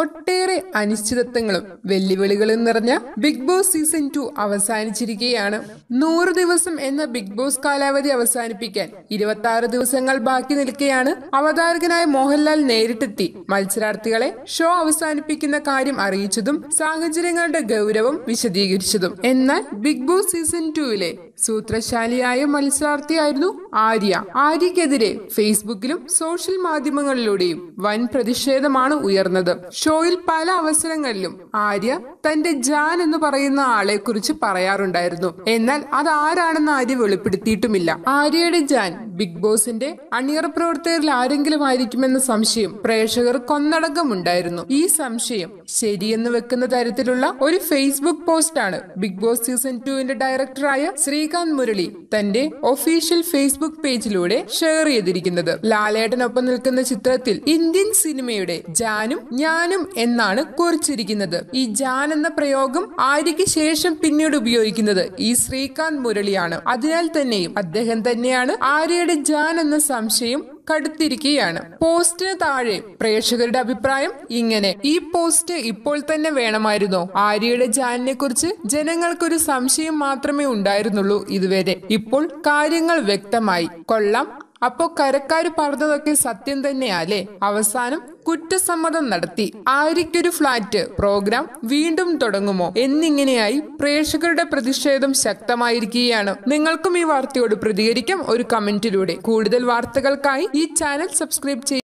ഒട്ടേറെ അനിശ്ചിതത്വങ്ങളും വെല്ലുവിളികളും നിറഞ്ഞ ബിഗ് ബോസ് സീസൺ ടു അവസാനിച്ചിരിക്കുകയാണ് നൂറ് ദിവസം എന്ന ബിഗ് ബോസ് കാലാവധി അവസാനിപ്പിക്കാൻ ഇരുപത്തി ആറ് ദിവസങ്ങൾ ബാക്കി നിൽക്കെയാണ് അവതാരകനായ മോഹൻലാൽ നേരിട്ടെത്തി മത്സരാർത്ഥികളെ ഷോ അവസാനിപ്പിക്കുന്ന കാര്യം അറിയിച്ചതും സാഹചര്യങ്ങളുടെ ഗൗരവം വിശദീകരിച്ചതും എന്നാൽ ബിഗ് ബോസ് സീസൺ ടുവിലെ സൂത്രശാലിയായ മത്സരാർത്ഥിയായിരുന്നു ആര്യ ആര്യക്കെതിരെ ഫേസ്ബുക്കിലും സോഷ്യൽ മാധ്യമങ്ങളിലൂടെയും വൻ പ്രതിഷേധമാണ് ഉയർന്നത് ഷോ ഷോയിൽ പല അവസരങ്ങളിലും ആര്യ തന്റെ ജാൻ എന്ന് പറയുന്ന ആളെ കുറിച്ച് പറയാറുണ്ടായിരുന്നു എന്നാൽ അത് ആരാണെന്ന് ആര്യ വെളിപ്പെടുത്തിയിട്ടുമില്ല ആര്യയുടെ ജാൻ ബിഗ് ബോസിന്റെ അണിയർ പ്രവർത്തകരിൽ ആരെങ്കിലും ആയിരിക്കുമെന്ന സംശയം പ്രേക്ഷകർ ഉണ്ടായിരുന്നു ഈ സംശയം ശരിയെന്ന് വെക്കുന്ന തരത്തിലുള്ള ഒരു ഫേസ്ബുക്ക് പോസ്റ്റാണ് ബിഗ് ബോസ് സീസൺ ടുവിന്റെ ഡയറക്ടറായ ശ്രീകാന്ത് മുരളി തന്റെ ഒഫീഷ്യൽ ഫേസ്ബുക്ക് പേജിലൂടെ ഷെയർ ചെയ്തിരിക്കുന്നത് ലാലേട്ടനൊപ്പം നിൽക്കുന്ന ചിത്രത്തിൽ ഇന്ത്യൻ സിനിമയുടെ ജാനും ഞാനും ജാനം എന്നാണ് കുറിച്ചിരിക്കുന്നത് ഈ ജാൻ എന്ന പ്രയോഗം ആര്യയ്ക്ക് ശേഷം പിന്നീട് ഉപയോഗിക്കുന്നത് ഈ ശ്രീകാന്ത് മുരളിയാണ് അതിനാൽ തന്നെയും അദ്ദേഹം തന്നെയാണ് ആര്യയുടെ ജാൻ എന്ന സംശയം കടുത്തിരിക്കുകയാണ് പോസ്റ്റിന് താഴെ പ്രേക്ഷകരുടെ അഭിപ്രായം ഇങ്ങനെ ഈ പോസ്റ്റ് ഇപ്പോൾ തന്നെ വേണമായിരുന്നോ ആര്യയുടെ ജാനിനെ കുറിച്ച് ജനങ്ങൾക്കൊരു സംശയം മാത്രമേ ഉണ്ടായിരുന്നുള്ളൂ ഇതുവരെ ഇപ്പോൾ കാര്യങ്ങൾ വ്യക്തമായി കൊള്ളാം അപ്പോ കരക്കാർ പറഞ്ഞതൊക്കെ സത്യം തന്നെയാലേ അവസാനം കുറ്റസമ്മതം നടത്തി ആര്യയ്ക്കൊരു ഫ്ളാറ്റ് പ്രോഗ്രാം വീണ്ടും തുടങ്ങുമോ എന്നിങ്ങനെയായി പ്രേക്ഷകരുടെ പ്രതിഷേധം ശക്തമായിരിക്കുകയാണ് നിങ്ങൾക്കും ഈ വാർത്തയോട് പ്രതികരിക്കാം ഒരു കമന്റിലൂടെ കൂടുതൽ വാർത്തകൾക്കായി ഈ ചാനൽ സബ്സ്ക്രൈബ് ചെയ്യുക